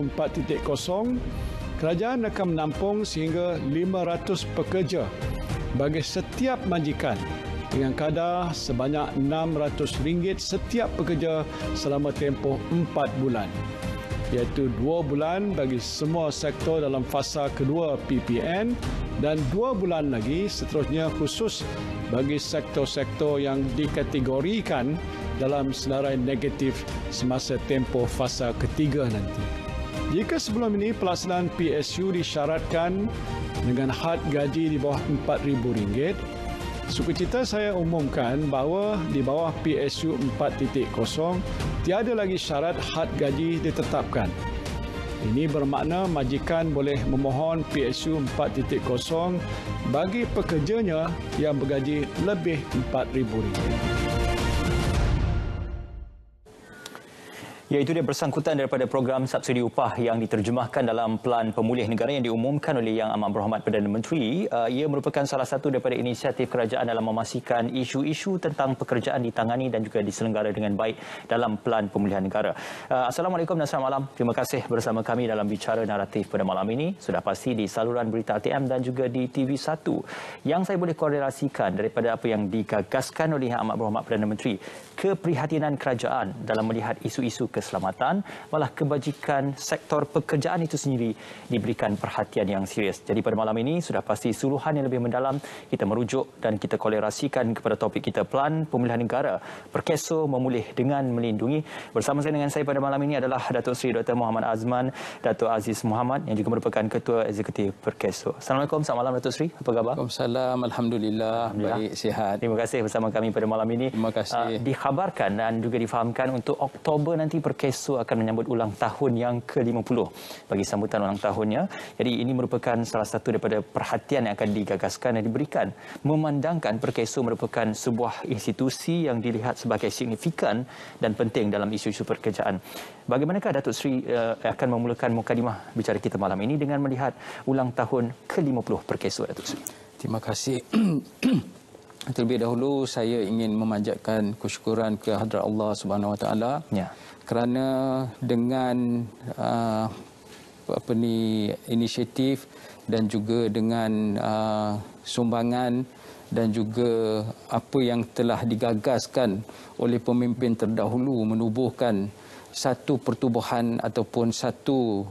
Malaysia 4.0, kerajaan akan menampung sehingga 500 pekerja bagi setiap majikan dengan kadar sebanyak RM600 setiap pekerja selama tempoh 4 bulan iaitu 2 bulan bagi semua sektor dalam fasa kedua PPN dan 2 bulan lagi seterusnya khusus bagi sektor-sektor yang dikategorikan dalam senarai negatif semasa tempoh fasa ketiga nanti. Jika sebelum ini pelaksanaan PSU disyaratkan dengan had gaji di bawah RM4,000, sukacita saya umumkan bahawa di bawah PSU 4.0, tiada lagi syarat had gaji ditetapkan. Ini bermakna majikan boleh memohon PSU 4.0 bagi pekerjanya yang bergaji lebih RM4,000. Ya, itu dia bersangkutan daripada program subsidi upah yang diterjemahkan dalam pelan pemulih negara yang diumumkan oleh Yang Amat Berhormat Perdana Menteri. Uh, ia merupakan salah satu daripada inisiatif kerajaan dalam memastikan isu-isu tentang pekerjaan ditangani dan juga diselenggara dengan baik dalam pelan pemulihan negara. Uh, Assalamualaikum dan selamat malam. Terima kasih bersama kami dalam bicara naratif pada malam ini. Sudah pasti di saluran berita RTM dan juga di TV1. Yang saya boleh korelasikan daripada apa yang digagaskan oleh Yang Amat Berhormat Perdana Menteri, keprihatinan kerajaan dalam melihat isu-isu ke keselamatan malah kebajikan sektor pekerjaan itu sendiri diberikan perhatian yang serius. Jadi pada malam ini sudah pasti suluhan yang lebih mendalam kita merujuk dan kita kolerasikan kepada topik kita pelan pemulihan negara perkeso memulih dengan melindungi bersama saya dengan saya pada malam ini adalah Datuk Seri Dr. Muhammad Azman Datuk Aziz Muhammad yang juga merupakan Ketua Eksekutif Perkeso. Assalamualaikum, selamat malam Datuk Seri apa khabar? Assalamualaikum, Alhamdulillah, Alhamdulillah baik, sihat. Terima kasih bersama kami pada malam ini. Terima kasih. Uh, ah, dikhabarkan dan juga difahamkan untuk Oktober nanti Perkeso akan menyambut ulang tahun yang ke-50 bagi sambutan ulang tahunnya. Jadi ini merupakan salah satu daripada perhatian yang akan digagaskan dan diberikan. Memandangkan Perkeso merupakan sebuah institusi yang dilihat sebagai signifikan dan penting dalam isu-isu pekerjaan. Bagaimanakah Datuk Seri uh, akan memulakan mukadimah bicara kita malam ini dengan melihat ulang tahun ke-50 Perkeso Datuk Seri? Terima kasih. Terlebih dahulu saya ingin memanjatkan kesyukuran ke Allah Subhanahu Wa Taala. Ya. Yeah kerana dengan uh, apa ni inisiatif dan juga dengan uh, sumbangan dan juga apa yang telah digagaskan oleh pemimpin terdahulu menubuhkan satu pertubuhan ataupun satu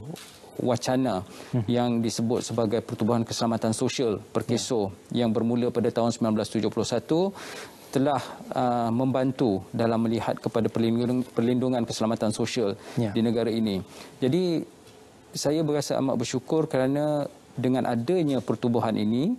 wacana yang disebut sebagai Pertubuhan Keselamatan Sosial Perkeso yang bermula pada tahun 1971 telah uh, membantu dalam melihat kepada perlindungan keselamatan sosial ya. di negara ini. Jadi saya berasa amat bersyukur kerana dengan adanya pertubuhan ini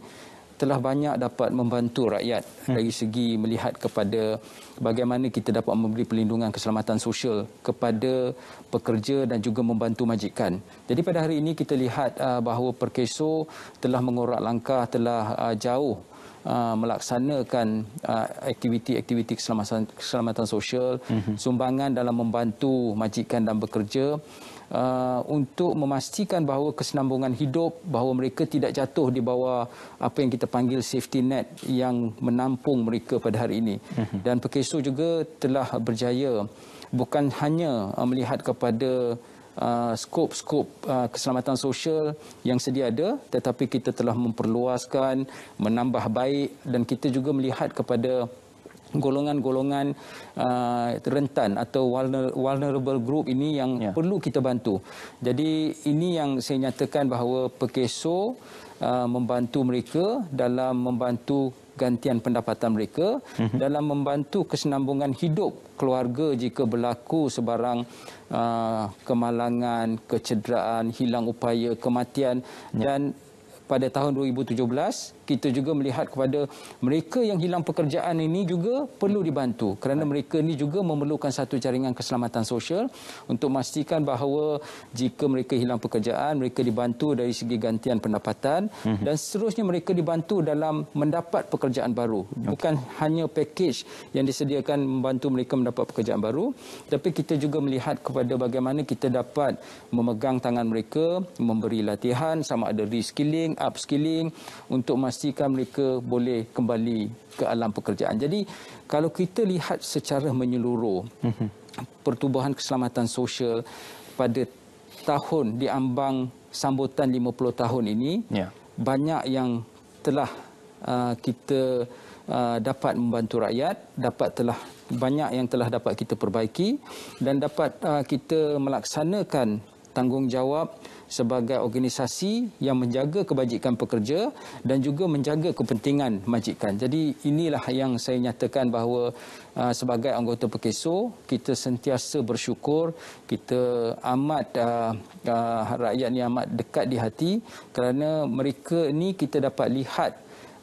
telah banyak dapat membantu rakyat hmm. dari segi melihat kepada bagaimana kita dapat memberi pelindungan keselamatan sosial kepada pekerja dan juga membantu majikan. Jadi pada hari ini kita lihat uh, bahawa Perkeso telah mengorak langkah telah uh, jauh uh, melaksanakan aktiviti-aktiviti keselamatan keselamatan sosial, hmm. sumbangan dalam membantu majikan dan pekerja uh, untuk memastikan bahawa kesenambungan hidup, bahawa mereka tidak jatuh di bawah apa yang kita panggil safety net yang menampung mereka pada hari ini. Mhm. Dan Pekeso juga telah berjaya bukan hanya uh, melihat kepada uh, skop-skop uh, uh, keselamatan sosial yang sedia ada tetapi kita telah memperluaskan menambah baik dan kita juga melihat kepada golongan-golongan uh, rentan atau vulnerable group ini yang ya. perlu kita bantu. Jadi ini yang saya nyatakan bahawa Pekeso uh, membantu mereka dalam membantu gantian pendapatan mereka uh-huh. dalam membantu kesenambungan hidup keluarga jika berlaku sebarang uh, kemalangan, kecederaan, hilang upaya, kematian ya. dan pada tahun 2017 kita juga melihat kepada mereka yang hilang pekerjaan ini juga perlu dibantu kerana mereka ini juga memerlukan satu jaringan keselamatan sosial untuk memastikan bahawa jika mereka hilang pekerjaan mereka dibantu dari segi gantian pendapatan mhm. dan seterusnya mereka dibantu dalam mendapat pekerjaan baru bukan hanya package yang disediakan membantu mereka mendapat pekerjaan baru tapi kita juga melihat kepada bagaimana kita dapat memegang tangan mereka memberi latihan sama ada reskilling upskilling untuk memastikan mereka boleh kembali ke alam pekerjaan. Jadi kalau kita lihat secara menyeluruh mhm. pertubuhan keselamatan sosial pada tahun diambang sambutan 50 tahun ini ya. banyak yang telah uh, kita uh, dapat membantu rakyat dapat telah banyak yang telah dapat kita perbaiki dan dapat uh, kita melaksanakan tanggungjawab sebagai organisasi yang menjaga kebajikan pekerja dan juga menjaga kepentingan majikan. Jadi inilah yang saya nyatakan bahawa uh, sebagai anggota Pekeso, kita sentiasa bersyukur, kita amat uh, uh, rakyat ni amat dekat di hati kerana mereka ni kita dapat lihat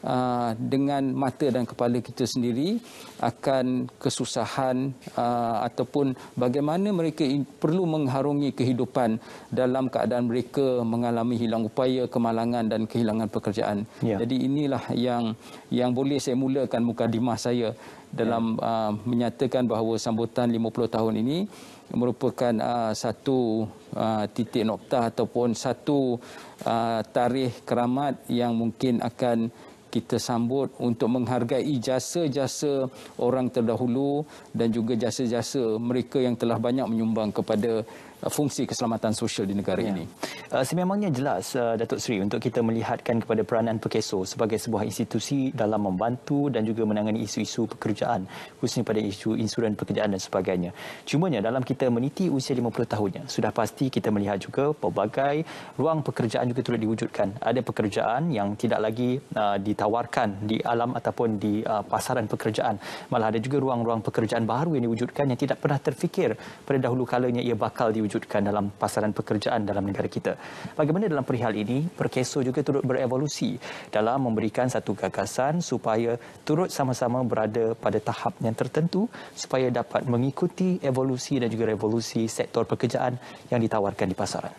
Uh, dengan mata dan kepala kita sendiri akan kesusahan uh, ataupun bagaimana mereka perlu mengharungi kehidupan dalam keadaan mereka mengalami hilang upaya, kemalangan dan kehilangan pekerjaan. Ya. Jadi inilah yang yang boleh saya mulakan mukadimah saya dalam ya. uh, menyatakan bahawa sambutan 50 tahun ini merupakan uh, satu uh, titik nokta ataupun satu uh, tarikh keramat yang mungkin akan kita sambut untuk menghargai jasa-jasa orang terdahulu dan juga jasa-jasa mereka yang telah banyak menyumbang kepada Uh, fungsi keselamatan sosial di negara ya. ini. Uh, sememangnya jelas uh, Datuk Seri untuk kita melihatkan kepada peranan Pekeso sebagai sebuah institusi dalam membantu dan juga menangani isu-isu pekerjaan khususnya pada isu insuran pekerjaan dan sebagainya. Cumanya dalam kita meniti usia 50 tahunnya sudah pasti kita melihat juga pelbagai ruang pekerjaan juga turut diwujudkan. Ada pekerjaan yang tidak lagi uh, ditawarkan di alam ataupun di uh, pasaran pekerjaan. Malah ada juga ruang-ruang pekerjaan baru yang diwujudkan yang tidak pernah terfikir pada dahulu kalanya ia bakal diwujudkan diwujudkan dalam pasaran pekerjaan dalam negara kita. Bagaimana dalam perihal ini, Perkeso juga turut berevolusi dalam memberikan satu gagasan supaya turut sama-sama berada pada tahap yang tertentu supaya dapat mengikuti evolusi dan juga revolusi sektor pekerjaan yang ditawarkan di pasaran.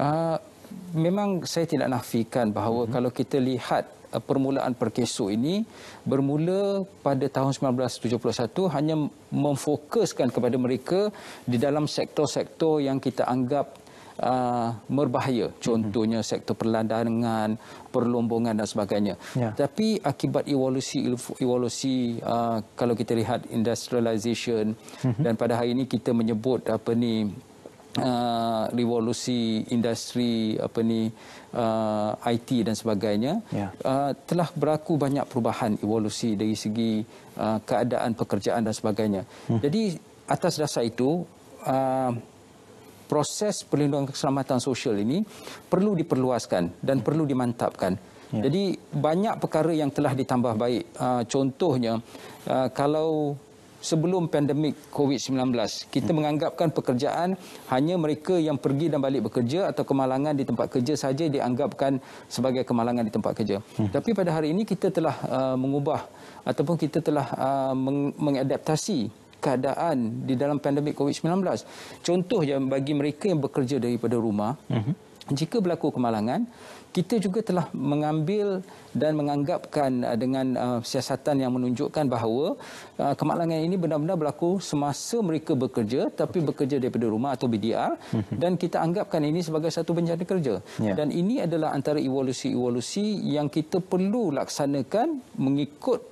Uh, memang saya tidak nafikan bahawa hmm. kalau kita lihat uh, permulaan perkeso ini bermula pada tahun 1971 hanya memfokuskan kepada mereka di dalam sektor-sektor yang kita anggap Uh, merbahaya mhm. contohnya mm-hmm. sektor perlandangan perlombongan dan sebagainya yeah. tapi akibat evolusi evolusi uh, kalau kita lihat industrialisation mm-hmm. dan pada hari ini kita menyebut apa ni uh, revolusi industri apa ni uh, IT dan sebagainya yeah. uh, telah berlaku banyak perubahan evolusi dari segi uh, keadaan pekerjaan dan sebagainya. Hmm. Jadi atas dasar itu uh, proses perlindungan keselamatan sosial ini perlu diperluaskan dan hmm. perlu dimantapkan. Yeah. Jadi banyak perkara yang telah ditambah baik. Uh, contohnya uh, kalau sebelum pandemik COVID-19. Kita hmm. menganggapkan pekerjaan hanya mereka yang pergi dan balik bekerja atau kemalangan di tempat kerja saja dianggapkan sebagai kemalangan di tempat kerja. Hmm. Tapi pada hari ini kita telah uh, mengubah ataupun kita telah uh, meng- mengadaptasi keadaan di dalam pandemik COVID-19. Contoh yang bagi mereka yang bekerja daripada rumah, hmm. jika berlaku kemalangan, kita juga telah mengambil dan menganggapkan uh, dengan uh, siasatan yang menunjukkan bahawa uh, kemalangan ini benar-benar berlaku semasa mereka bekerja tapi okay. bekerja daripada rumah atau BDR mhm. dan kita anggapkan ini sebagai satu bencana kerja yeah. dan ini adalah antara evolusi-evolusi yang kita perlu laksanakan mengikut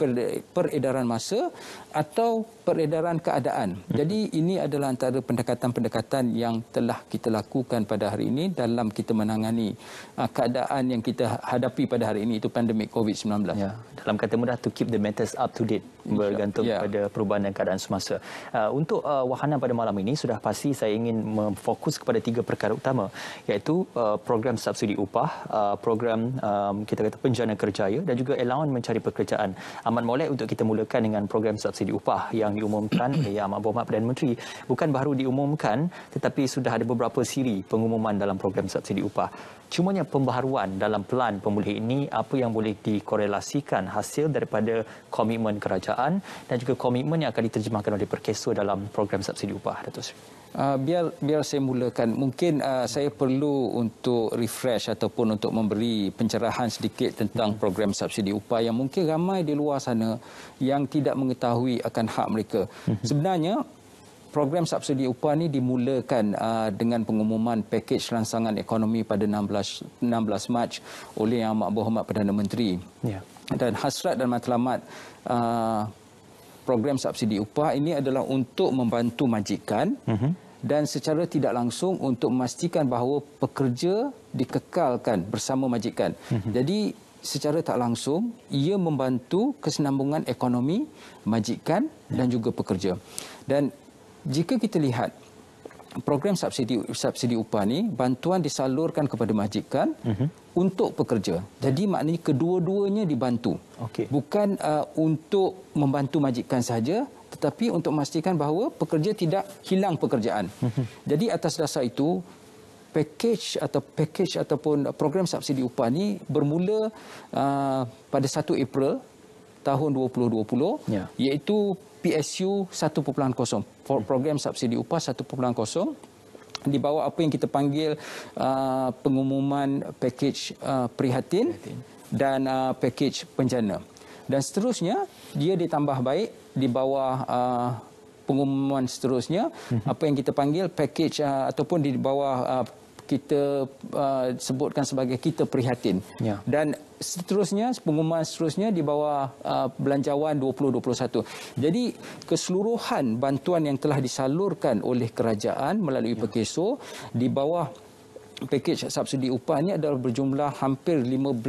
peredaran masa atau peredaran keadaan. Hmm. Jadi ini adalah antara pendekatan-pendekatan yang telah kita lakukan pada hari ini dalam kita menangani uh, keadaan yang kita ha-, hadapi pada hari ini itu pandemik COVID-19. Ya. Dalam kata mudah to keep the matters up to date bergantung ya. pada perubahan dan keadaan semasa. Uh, untuk uh, wahana pada malam ini sudah pasti saya ingin memfokus kepada tiga perkara utama iaitu uh, program subsidi upah, uh, program um, kita kata penjana kerjaya dan juga allowance mencari pekerjaan. Aman molek untuk kita mulakan dengan program subsidi upah yang diumumkan oleh Yang Amat Berhormat Perdana Menteri bukan baru diumumkan tetapi sudah ada beberapa siri pengumuman dalam program subsidi upah. Cumanya pembaharuan dalam pelan pemulih ini apa yang boleh dikorelasikan hasil daripada komitmen kerajaan dan juga komitmen yang akan diterjemahkan oleh Perkeso dalam program subsidi upah Datuk Seri. Uh, biar biar saya mulakan mungkin uh, saya perlu untuk refresh ataupun untuk memberi pencerahan sedikit tentang hmm. program subsidi upah yang mungkin ramai di luar sana yang tidak mengetahui akan hak mereka hmm. sebenarnya program subsidi upah ini dimulakan uh, dengan pengumuman pakej rangsangan ekonomi pada 16 16 Mac oleh Yang Amat Berhormat Perdana Menteri. Ya. Dan hasrat dan matlamat uh, program subsidi upah ini adalah untuk membantu majikan uh-huh. dan secara tidak langsung untuk memastikan bahawa pekerja dikekalkan bersama majikan. Uh-huh. Jadi secara tak langsung ia membantu kesenambungan ekonomi majikan ya. dan juga pekerja. Dan jika kita lihat program subsidi subsidi upah ni bantuan disalurkan kepada majikan uh-huh. untuk pekerja. Jadi maknanya kedua-duanya dibantu. Okay. Bukan uh, untuk membantu majikan saja tetapi untuk memastikan bahawa pekerja tidak hilang pekerjaan. Uh-huh. Jadi atas dasar itu package atau package ataupun program subsidi upah ni bermula uh, pada 1 April tahun 2020 yeah. iaitu PSU 1.0, program subsidi upah 1.0 di bawah apa yang kita panggil uh, pengumuman pakej uh, prihatin dan uh, pakej penjana. Dan seterusnya, dia ditambah baik di bawah uh, pengumuman seterusnya, mhm. apa yang kita panggil pakej uh, ataupun di bawah uh, kita uh, sebutkan sebagai kita prihatin. Ya. Dan seterusnya pengumuman seterusnya di bawah uh, belanjawan 2021. Jadi keseluruhan bantuan yang telah disalurkan oleh kerajaan melalui ya. Pekeso di bawah paket subsidi upah ini adalah berjumlah hampir 15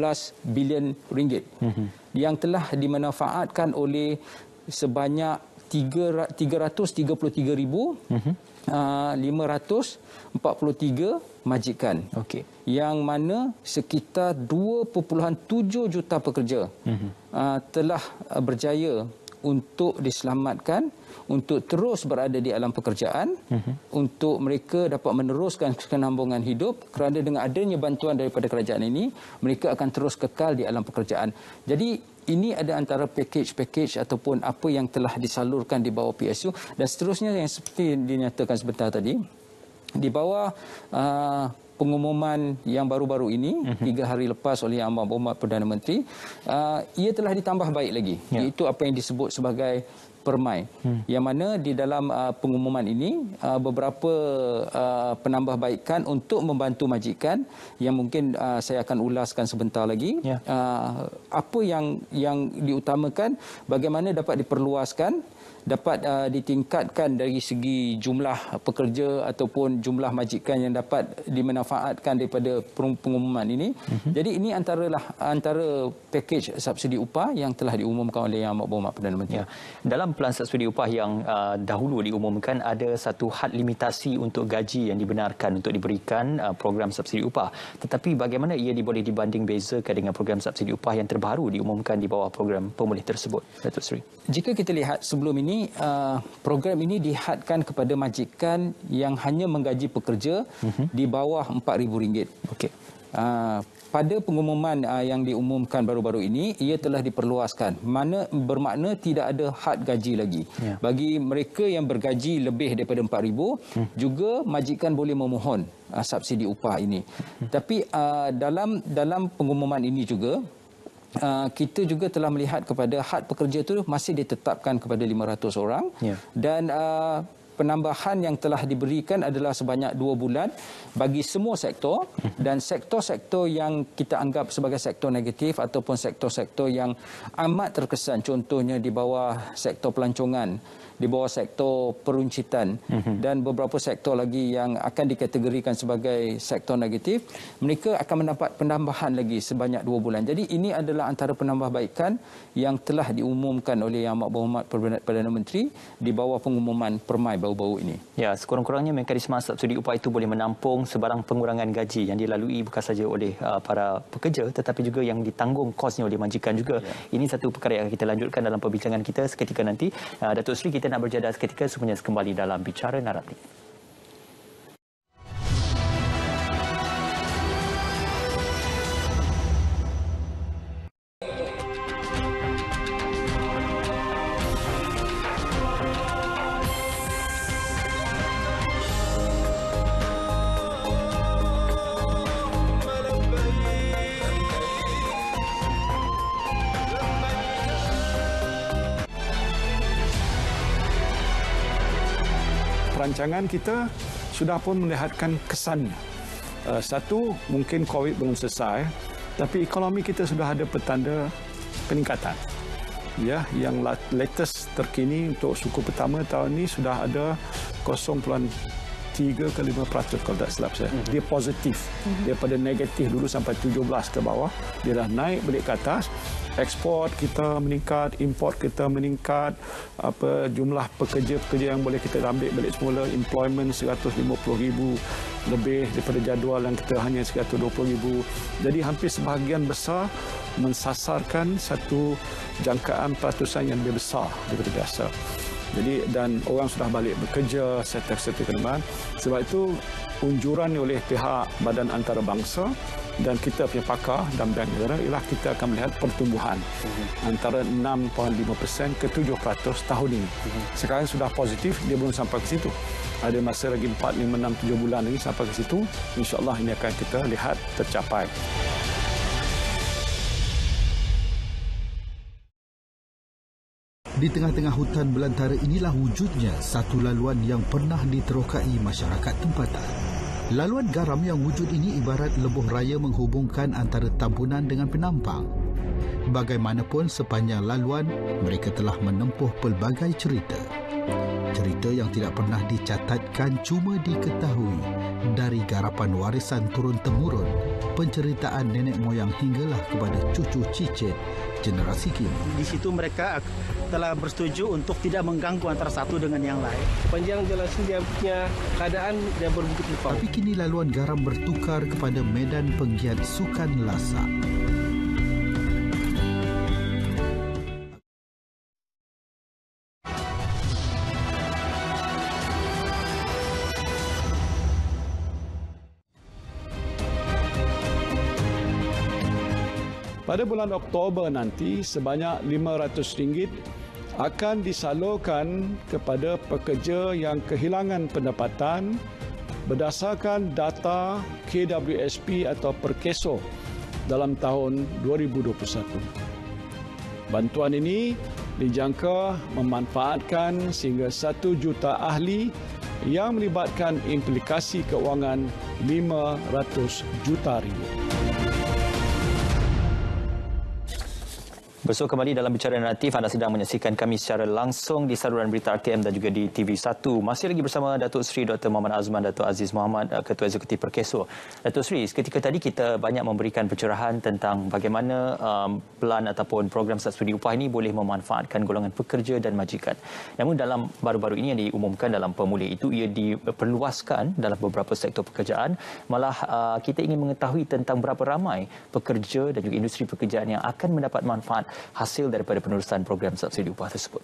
bilion ringgit mm-hmm. yang telah dimanfaatkan oleh sebanyak 333,000 mm-hmm. uh, 543 majikan. okay. Yang mana sekitar 2.7 juta pekerja mm-hmm. uh, telah ah, berjaya untuk diselamatkan untuk terus berada di alam pekerjaan mm-hmm. untuk mereka dapat meneruskan kesenambungan hidup kerana dengan adanya bantuan daripada kerajaan ini mereka akan terus kekal di alam pekerjaan. Jadi ini ada antara package-package ataupun apa yang telah disalurkan di bawah PSU dan seterusnya yang seperti dinyatakan sebentar tadi di bawah uh, pengumuman yang baru-baru ini uh-huh. tiga hari lepas oleh Yang Amat Perdana Menteri uh, ia telah ditambah baik lagi yeah. iaitu apa yang disebut sebagai permai hmm. yang mana di dalam uh, pengumuman ini uh, beberapa uh, penambahbaikan untuk membantu majikan yang mungkin uh, saya akan ulaskan sebentar lagi yeah. uh, apa yang yang diutamakan bagaimana dapat diperluaskan dapat uh, ditingkatkan dari segi jumlah pekerja ataupun jumlah majikan yang dapat dimanfaatkan daripada pengumuman ini. Mm-hmm. Jadi ini antaralah antara pakej subsidi upah yang telah diumumkan oleh Yang Amat Berhormat Perdana Menteri. Ya. Dalam pelan subsidi upah yang uh, dahulu diumumkan ada satu had limitasi untuk gaji yang dibenarkan untuk diberikan uh, program subsidi upah. Tetapi bagaimana ia boleh dibanding bezakan dengan program subsidi upah yang terbaru diumumkan di bawah program pemulih tersebut, Datuk Seri? Jika kita lihat sebelum ini Uh, program ini dihadkan kepada majikan yang hanya menggaji pekerja mhm. di bawah RM4,000. Okey. Uh, pada pengumuman uh, yang diumumkan baru-baru ini, ia telah diperluaskan. Mana bermakna tidak ada had gaji lagi. Ya. Bagi mereka yang bergaji lebih daripada RM4,000, hmm. juga majikan boleh memohon subsidi upah ini. Hmm. Tapi dalam dalam pengumuman ini juga, uh, kita juga telah melihat kepada had pekerja itu masih ditetapkan kepada 500 orang yeah. dan uh, penambahan yang telah diberikan adalah sebanyak 2 bulan bagi semua sektor hmm. dan sektor-sektor yang kita anggap sebagai sektor negatif ataupun sektor-sektor yang amat terkesan contohnya di bawah sektor pelancongan di bawah sektor peruncitan mm -hmm. dan beberapa sektor lagi yang akan dikategorikan sebagai sektor negatif, mereka akan mendapat penambahan lagi sebanyak dua bulan. Jadi ini adalah antara penambahbaikan yang telah diumumkan oleh Yang Amat Berhormat Perdana Menteri di bawah pengumuman permai bau-bau ini. Ya, sekurang-kurangnya mekanisme subsidi upah itu boleh menampung sebarang pengurangan gaji yang dilalui bukan saja oleh uh, para pekerja tetapi juga yang ditanggung kosnya oleh majikan juga. Ya. Ini satu perkara yang kita lanjutkan dalam perbincangan kita seketika nanti. Uh, Datuk Sri, kita nak berjeda seketika semuanya kembali dalam bicara naratif. perbincangan kita sudah pun melihatkan kesan eh, Satu, mungkin COVID belum selesai, tapi ekonomi kita sudah ada petanda peningkatan. Ya, yang latest terkini untuk suku pertama tahun ini sudah ada 0.3 ke 5 peratus kalau tak silap saya. Mhm. Dia positif. Mhm. Daripada negatif dulu sampai 17 ke bawah, dia dah naik balik ke atas ekspor kita meningkat, import kita meningkat, apa jumlah pekerja-pekerja yang boleh kita ambil balik semula, employment 150 ribu lebih daripada jadual yang kita hanya 120 ribu. Jadi hampir sebahagian besar mensasarkan satu jangkaan peratusan yang lebih besar daripada biasa. Jadi dan orang sudah balik bekerja, setiap-setiap kenemaan. Sebab itu unjuran oleh pihak badan antarabangsa dan kita punya pakar dan bank negara ialah kita akan melihat pertumbuhan antara 6.5% ke 7% tahun ini. Sekarang sudah positif, dia belum sampai ke situ. Ada masa lagi 4, 5, 6, 7 bulan lagi sampai ke situ. InsyaAllah ini akan kita lihat tercapai. Di tengah-tengah hutan belantara inilah wujudnya satu laluan yang pernah diterokai masyarakat tempatan. Laluan garam yang wujud ini ibarat lebuh raya menghubungkan antara tampunan dengan penampang. Bagaimanapun sepanjang laluan, mereka telah menempuh pelbagai cerita. Cerita yang tidak pernah dicatatkan cuma diketahui dari garapan warisan turun-temurun, penceritaan nenek moyang hinggalah kepada cucu cicit generasi kini. Di situ mereka telah bersetuju untuk tidak mengganggu antara satu dengan yang lain. panjang jelasin dia punya keadaan dia berbukit lupa. Tapi kini laluan garam bertukar kepada medan penggiat Sukan Lasak. Pada bulan Oktober nanti sebanyak RM500 akan disalurkan kepada pekerja yang kehilangan pendapatan berdasarkan data KWSP atau Perkeso dalam tahun 2021. Bantuan ini dijangka memanfaatkan sehingga 1 juta ahli yang melibatkan implikasi keuangan 500 juta ringgit. Bersama so, kembali dalam bicara naratif anda sedang menyaksikan kami secara langsung di saluran berita RTM dan juga di TV1. Masih lagi bersama Datuk Seri Dr. Muhammad Azman, Datuk Aziz Muhammad, eh, Ketua Eksekutif Perkeso. Datuk Seri, ketika tadi kita banyak memberikan pencerahan tentang bagaimana um, pelan ataupun program subsidi upah ini boleh memanfaatkan golongan pekerja dan majikan. Namun dalam baru-baru ini yang diumumkan dalam pemulih itu ia diperluaskan dalam beberapa sektor pekerjaan. Malah uh, kita ingin mengetahui tentang berapa ramai pekerja dan juga industri pekerjaan yang akan mendapat manfaat hasil daripada penerusan program subsidi upah tersebut?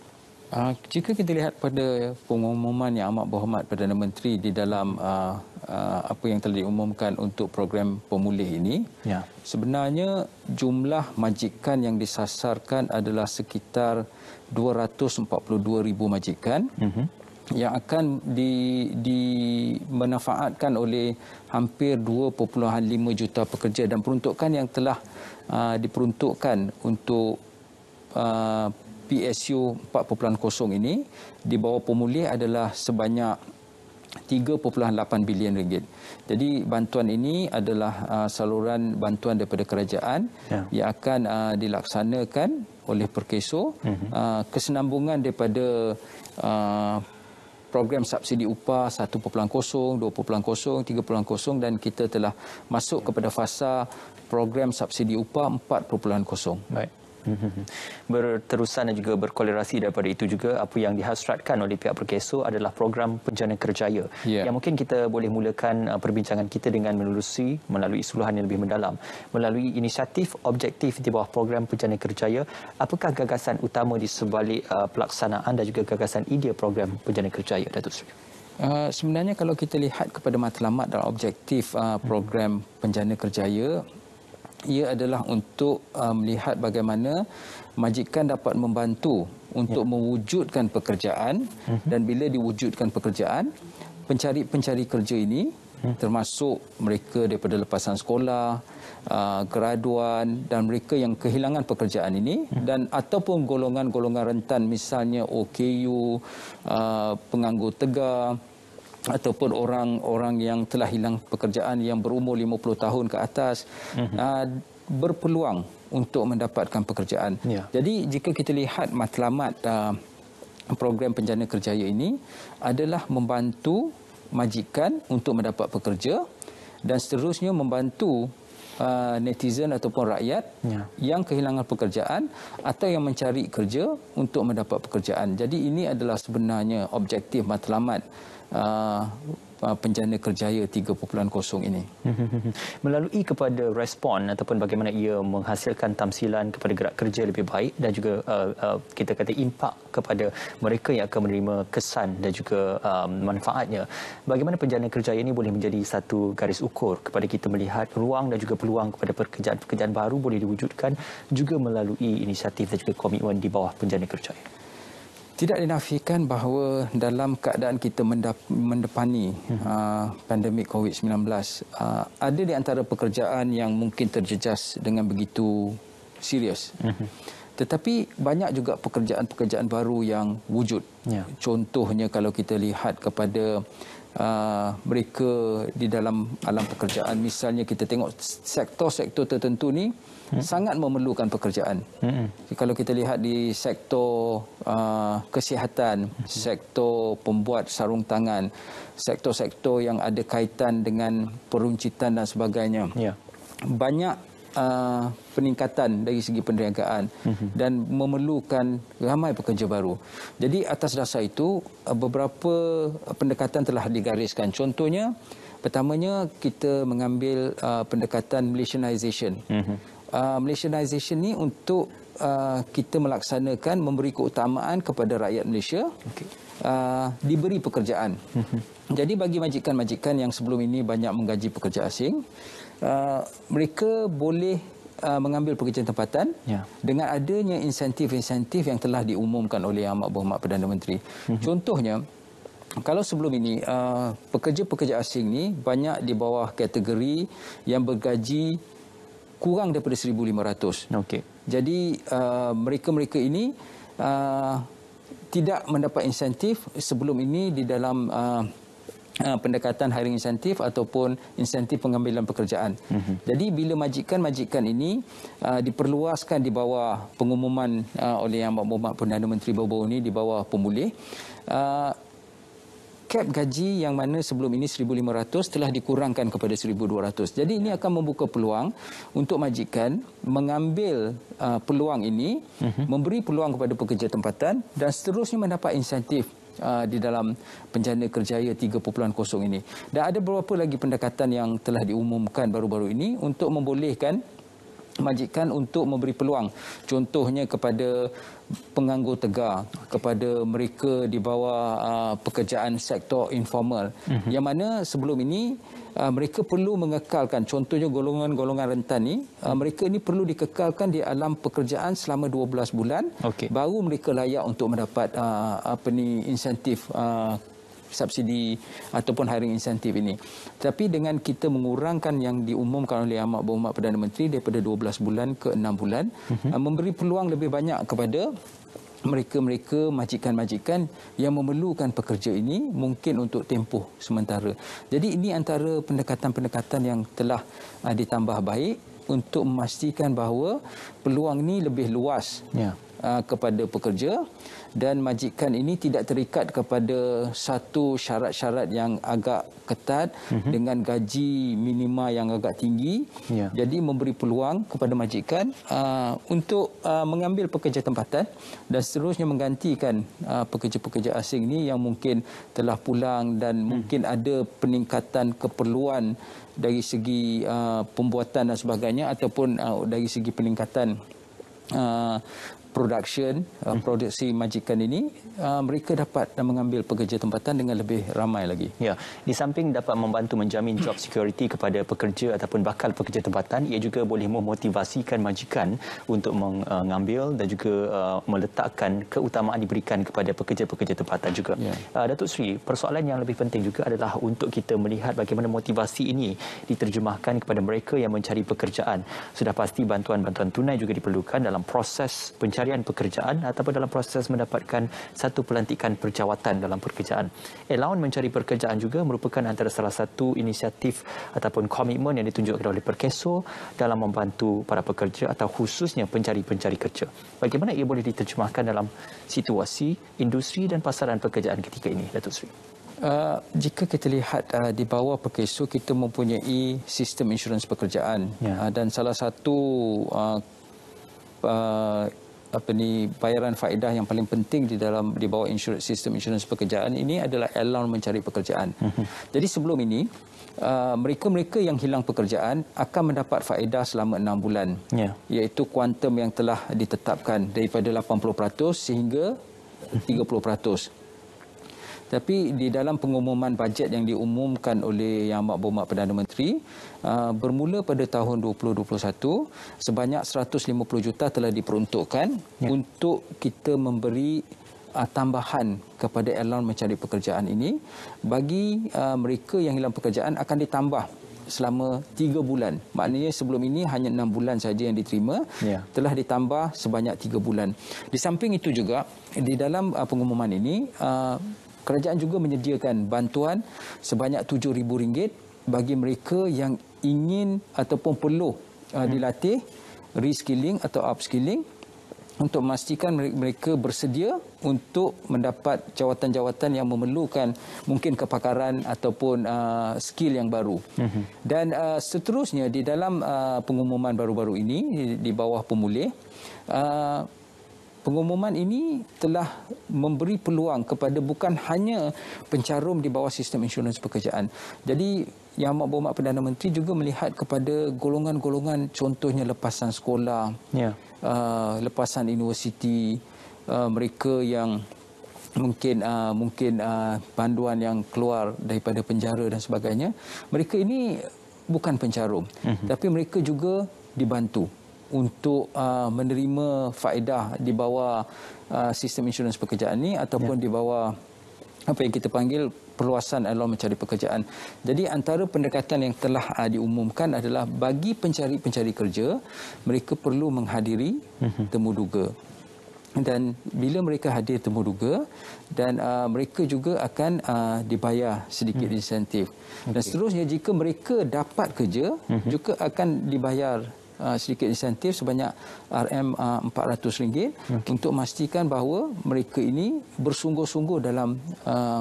Uh, jika kita lihat pada pengumuman yang amat berhormat Perdana Menteri di dalam uh, uh, apa yang telah diumumkan untuk program pemulih ini, ya. sebenarnya jumlah majikan yang disasarkan adalah sekitar 242 ribu majikan uh-huh. yang akan dimanfaatkan di oleh hampir 2.5 juta pekerja dan peruntukan yang telah Uh, diperuntukkan untuk uh, PSU 4.0 ini di bawah pemulih adalah sebanyak 3.8 bilion ringgit. Jadi bantuan ini adalah uh, saluran bantuan daripada kerajaan ya. yang akan dilaksanakan oleh Perkeso mhm. uh -huh. kesenambungan daripada program subsidi upah 1.0, 2.0, 3.0 dan kita telah masuk kepada fasa program subsidi upah 4.0. Baik. Berterusan dan juga berkolerasi daripada itu juga apa yang dihasratkan oleh pihak Perkeso adalah program penjana kerjaya yeah. yang mungkin kita boleh mulakan uh, perbincangan kita dengan melalui melalui suluhan yang lebih mendalam melalui inisiatif objektif di bawah program penjana kerjaya apakah gagasan utama di sebalik uh, pelaksanaan dan juga gagasan idea program penjana kerjaya Datuk Seri? Uh, sebenarnya kalau kita lihat kepada matlamat dan objektif uh, program penjana kerjaya ia adalah untuk uh, melihat bagaimana majikan dapat membantu untuk ya. mewujudkan pekerjaan uh mhm. -huh. dan bila diwujudkan pekerjaan pencari-pencari kerja ini hmm. termasuk mereka daripada lepasan sekolah uh, graduan dan mereka yang kehilangan pekerjaan ini hmm. dan ataupun golongan-golongan rentan misalnya OKU uh, penganggur tegar ataupun orang-orang yang telah hilang pekerjaan yang berumur 50 tahun ke atas mm -hmm. uh, berpeluang untuk mendapatkan pekerjaan. Yeah. Jadi jika kita lihat matlamat uh, program penjana kerjaya ini adalah membantu majikan untuk mendapat pekerja dan seterusnya membantu uh, netizen ataupun rakyat yeah. yang kehilangan pekerjaan atau yang mencari kerja untuk mendapat pekerjaan. Jadi ini adalah sebenarnya objektif matlamat Uh, uh, penjana kerjaya 3.0 ini. Melalui kepada respon ataupun bagaimana ia menghasilkan tamsilan kepada gerak kerja lebih baik dan juga uh, uh, kita kata impak kepada mereka yang akan menerima kesan dan juga um, manfaatnya. Bagaimana penjana kerjaya ini boleh menjadi satu garis ukur kepada kita melihat ruang dan juga peluang kepada pekerjaan-pekerjaan baru boleh diwujudkan juga melalui inisiatif dan juga komitmen di bawah penjana kerjaya. Tidak dinafikan bahawa dalam keadaan kita mendepani hmm. uh, pandemik COVID-19, uh, ada di antara pekerjaan yang mungkin terjejas dengan begitu serius. Hmm. Tetapi banyak juga pekerjaan-pekerjaan baru yang wujud. Yeah. Contohnya kalau kita lihat kepada Ah, mereka di dalam alam pekerjaan misalnya kita tengok sektor-sektor tertentu ni hmm. sangat memerlukan pekerjaan. Hmm. Jadi, kalau kita lihat di sektor uh, kesihatan, hmm. sektor pembuat sarung tangan, sektor-sektor yang ada kaitan dengan peruncitan dan sebagainya. Yeah. Banyak Uh, peningkatan dari segi perniagaan mhm. dan memerlukan ramai pekerja baru. Jadi atas dasar itu uh, beberapa pendekatan telah digariskan. Contohnya pertamanya kita mengambil uh, pendekatan Malaysianization. Mhm. Malaysianisation ni untuk kita melaksanakan memberi keutamaan kepada rakyat Malaysia diberi pekerjaan. Mhm. Jadi bagi majikan-majikan yang sebelum ini banyak menggaji pekerja asing Uh, mereka boleh uh, mengambil pekerjaan tempatan ya. dengan adanya insentif-insentif yang telah diumumkan oleh Yang Berhormat Perdana Menteri. Mm-hmm. Contohnya, kalau sebelum ini uh, pekerja-pekerja asing ni banyak di bawah kategori yang bergaji kurang daripada 1500. Okey. Jadi uh, mereka-mereka ini uh, tidak mendapat insentif sebelum ini di dalam uh, Uh, pendekatan hiring insentif ataupun insentif pengambilan pekerjaan. Mm -hmm. Jadi bila majikan-majikan ini uh, diperluaskan di bawah pengumuman uh, oleh Yang Mahmud Perdana Menteri baru ini di bawah pemulih, uh, cap gaji yang mana sebelum ini 1,500 telah dikurangkan kepada 1,200. Jadi ini akan membuka peluang untuk majikan mengambil uh, peluang ini, mm -hmm. memberi peluang kepada pekerja tempatan dan seterusnya mendapat insentif Uh, di dalam penjana kerjaya 3.0 ini. Dan ada beberapa lagi pendekatan yang telah diumumkan baru-baru ini untuk membolehkan majikan untuk memberi peluang contohnya kepada penganggur tegar kepada mereka di bawah uh, pekerjaan sektor informal mm-hmm. yang mana sebelum ini uh, mereka perlu mengekalkan contohnya golongan-golongan rentan ni uh, mereka ni perlu dikekalkan di alam pekerjaan selama 12 bulan okay. baru mereka layak untuk mendapat uh, apa ni insentif uh, subsidi ataupun hiring insentif ini. Tapi dengan kita mengurangkan yang diumumkan oleh Amat Berhormat Perdana Menteri daripada 12 bulan ke 6 bulan, uh-huh. memberi peluang lebih banyak kepada mereka-mereka majikan-majikan yang memerlukan pekerja ini mungkin untuk tempoh sementara. Jadi ini antara pendekatan-pendekatan yang telah uh, ditambah baik untuk memastikan bahawa peluang ini lebih luas ya. uh, kepada pekerja dan majikan ini tidak terikat kepada satu syarat-syarat yang agak ketat mm -hmm. dengan gaji minima yang agak tinggi. Yeah. Jadi memberi peluang kepada majikan uh, untuk uh, mengambil pekerja tempatan dan seterusnya menggantikan uh, pekerja-pekerja uh, asing ini yang mungkin telah pulang dan mm. mungkin ada peningkatan keperluan dari segi uh, pembuatan dan sebagainya ataupun uh, dari segi peningkatan uh, production uh, hmm. produksi majikan ini uh, mereka dapat mengambil pekerja tempatan dengan lebih ramai lagi. Ya, di samping dapat membantu menjamin job security kepada pekerja ataupun bakal pekerja tempatan, ia juga boleh memotivasikan majikan untuk mengambil uh, dan juga uh, meletakkan keutamaan diberikan kepada pekerja-pekerja tempatan juga. Ya. Uh, Datuk Sri, persoalan yang lebih penting juga adalah untuk kita melihat bagaimana motivasi ini diterjemahkan kepada mereka yang mencari pekerjaan. Sudah pasti bantuan-bantuan tunai juga diperlukan dalam proses pencarian pencarian pekerjaan ataupun dalam proses mendapatkan satu pelantikan perjawatan dalam pekerjaan. Allowance mencari pekerjaan juga merupakan antara salah satu inisiatif ataupun komitmen yang ditunjukkan oleh Perkeso dalam membantu para pekerja atau khususnya pencari-pencari kerja. Bagaimana ia boleh diterjemahkan dalam situasi industri dan pasaran pekerjaan ketika ini, Datuk Sri? Uh, jika kita lihat uh, di bawah Perkeso kita mempunyai sistem insurans pekerjaan yeah. uh, dan salah satu uh, uh, apa ni bayaran faedah yang paling penting di dalam di bawah insurans sistem insurans pekerjaan ini adalah allowance mencari pekerjaan. Jadi sebelum ini uh, mereka-mereka uh, yang hilang pekerjaan akan mendapat faedah selama enam bulan yeah. iaitu kuantum yang telah ditetapkan daripada 80% sehingga 30%. Tapi di dalam pengumuman bajet yang diumumkan oleh Yang Amat Berhormat Perdana Menteri uh, bermula pada tahun 2021 sebanyak 150 juta telah diperuntukkan ya. untuk kita memberi uh, tambahan kepada Elan mencari pekerjaan ini bagi uh, mereka yang hilang pekerjaan akan ditambah selama 3 bulan. Maknanya sebelum ini hanya 6 bulan saja yang diterima, ya. telah ditambah sebanyak 3 bulan. Di samping itu juga di dalam pengumuman ini Kerajaan juga menyediakan bantuan sebanyak RM7,000 bagi mereka yang ingin ataupun perlu uh, hmm. dilatih reskilling atau upskilling untuk memastikan mereka bersedia untuk mendapat jawatan-jawatan yang memerlukan mungkin kepakaran ataupun uh, skill yang baru. Uh hmm. -huh. Dan uh, seterusnya di dalam uh, pengumuman baru-baru ini di, di bawah pemulih, uh, pengumuman ini telah memberi peluang kepada bukan hanya pencarum di bawah sistem insurans pekerjaan. Jadi Yang Amat Berhormat Perdana Menteri juga melihat kepada golongan-golongan contohnya lepasan sekolah, yeah. uh, lepasan universiti, uh, mereka yang mungkin uh, mungkin uh, banduan yang keluar daripada penjara dan sebagainya. Mereka ini bukan pencarum mm-hmm. tapi mereka juga dibantu untuk uh, menerima faedah di bawah uh, sistem insurans pekerjaan ini ataupun ya. di bawah apa yang kita panggil perluasan alam mencari pekerjaan. Jadi antara pendekatan yang telah uh, diumumkan adalah bagi pencari-pencari kerja, mereka perlu menghadiri mhm. temuduga. Dan bila mereka hadir temuduga dan uh, mereka juga akan uh, dibayar sedikit hmm. insentif. Okay. Dan seterusnya jika mereka dapat kerja, hmm. juga akan dibayar Uh, sedikit insentif sebanyak uh, RM400 uh, ringgit okay. Hmm. untuk memastikan bahawa mereka ini bersungguh-sungguh dalam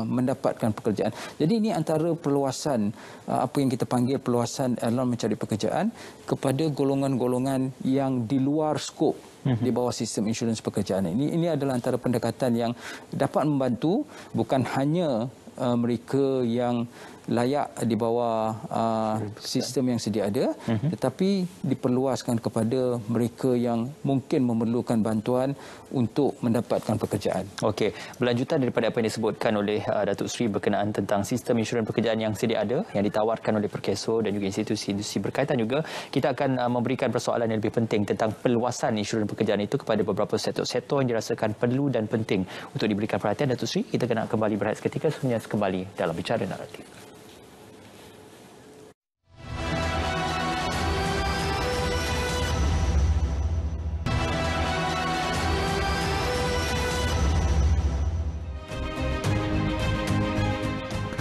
mendapatkan pekerjaan. Jadi ini antara perluasan apa yang kita panggil perluasan Elon mencari pekerjaan kepada golongan-golongan yang di luar skop hmm. di bawah sistem insurans pekerjaan ini ini adalah antara pendekatan yang dapat membantu bukan hanya mereka yang layak di bawah uh, sistem yang sedia ada uh-huh. tetapi diperluaskan kepada mereka yang mungkin memerlukan bantuan untuk mendapatkan pekerjaan. Okey, berlanjutan daripada apa yang disebutkan oleh uh, Datuk Sri berkenaan tentang sistem insurans pekerjaan yang sedia ada yang ditawarkan oleh Perkeso dan juga institusi-institusi berkaitan juga, kita akan uh, memberikan persoalan yang lebih penting tentang peluasan insurans pekerjaan itu kepada beberapa sektor-sektor yang dirasakan perlu dan penting untuk diberikan perhatian Datuk Sri. Kita kena kembali berehat ketika sebenarnya kembali dalam bicara naratif.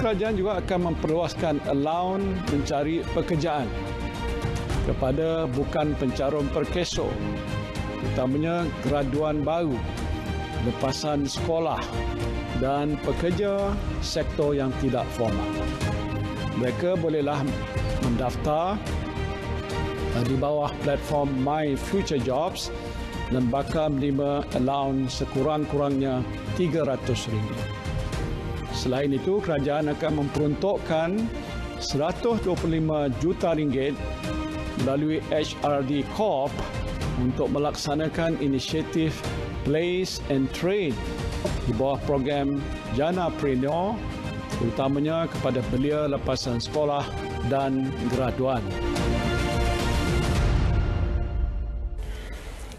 kerajaan juga akan memperluaskan allowance mencari pekerjaan kepada bukan pencarum perkeso, utamanya graduan baru, lepasan sekolah dan pekerja sektor yang tidak formal. Mereka bolehlah mendaftar di bawah platform My Future Jobs dan bakal menerima allowance sekurang-kurangnya RM300. Selain itu, kerajaan akan memperuntukkan 125 juta ringgit melalui HRD Corp untuk melaksanakan inisiatif Place and Trade di bawah program Jana Preneur terutamanya kepada belia lepasan sekolah dan graduan.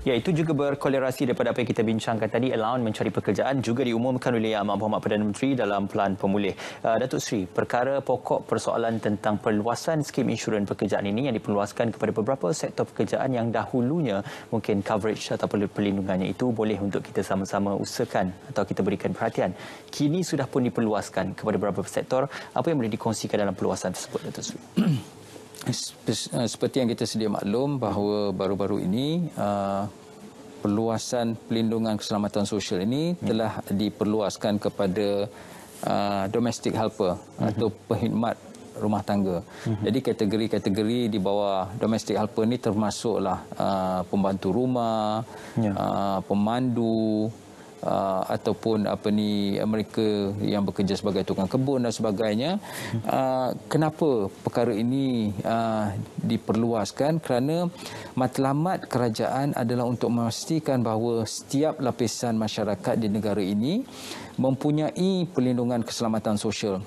Ya, itu juga berkolerasi daripada apa yang kita bincangkan tadi. Allowan mencari pekerjaan juga diumumkan oleh Yang Amat Berhormat Perdana Menteri dalam pelan pemulih. Uh, Datuk Sri, perkara pokok persoalan tentang perluasan skim insurans pekerjaan ini yang diperluaskan kepada beberapa sektor pekerjaan yang dahulunya mungkin coverage atau perlindungannya itu boleh untuk kita sama-sama usahakan atau kita berikan perhatian. Kini sudah pun diperluaskan kepada beberapa sektor. Apa yang boleh dikongsikan dalam perluasan tersebut, Datuk Sri? Eh, seperti yang kita sedia maklum bahawa baru-baru ini uh, perluasan pelindungan keselamatan sosial ini hmm. telah diperluaskan kepada uh, domestic helper uh atau perkhidmat rumah tangga. Uh-huh. Jadi kategori-kategori di bawah domestic helper ini termasuklah uh, pembantu rumah, yeah. Ya. uh, pemandu, uh, ataupun apa ni mereka yang bekerja sebagai tukang kebun dan sebagainya uh, kenapa perkara ini uh, diperluaskan kerana matlamat kerajaan adalah untuk memastikan bahawa setiap lapisan masyarakat di negara ini mempunyai perlindungan keselamatan sosial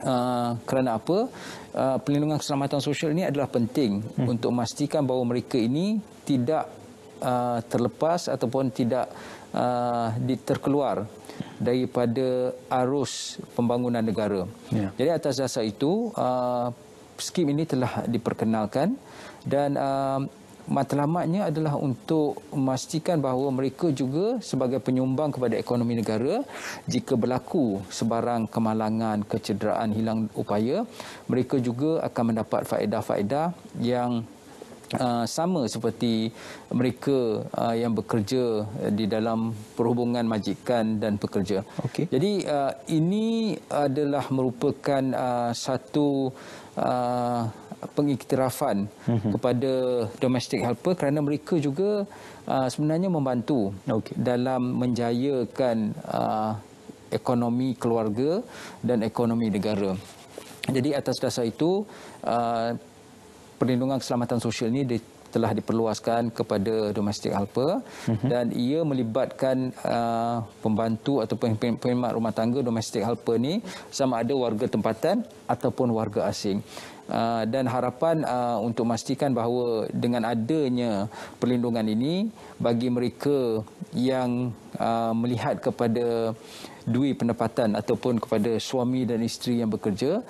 Uh, kerana apa uh, perlindungan keselamatan sosial ini adalah penting hmm. untuk memastikan bahawa mereka ini tidak uh, terlepas ataupun tidak uh, diterkeluar daripada arus pembangunan negara. Yeah. Jadi atas dasar itu, uh, skim ini telah diperkenalkan dan uh, matlamatnya adalah untuk memastikan bahawa mereka juga sebagai penyumbang kepada ekonomi negara jika berlaku sebarang kemalangan, kecederaan, hilang upaya, mereka juga akan mendapat faedah-faedah yang Ah, sama seperti mereka uh, yang bekerja di dalam perhubungan majikan dan pekerja. Okay. Jadi uh, ini adalah merupakan uh, satu uh, pengiktirafan mm-hmm. kepada domestic helper kerana mereka juga uh, sebenarnya membantu okay. dalam menjayakan uh, ekonomi keluarga dan ekonomi negara. Jadi atas dasar itu perlindungan keselamatan sosial ini telah diperluaskan kepada domestik helper uh -huh. dan ia melibatkan uh, pembantu ataupun penghemat rumah tangga domestik helper ini sama ada warga tempatan ataupun warga asing. Ah, dan harapan ah, untuk memastikan bahawa dengan adanya perlindungan ini bagi mereka yang ah, melihat kepada duit pendapatan ataupun kepada suami dan isteri yang bekerja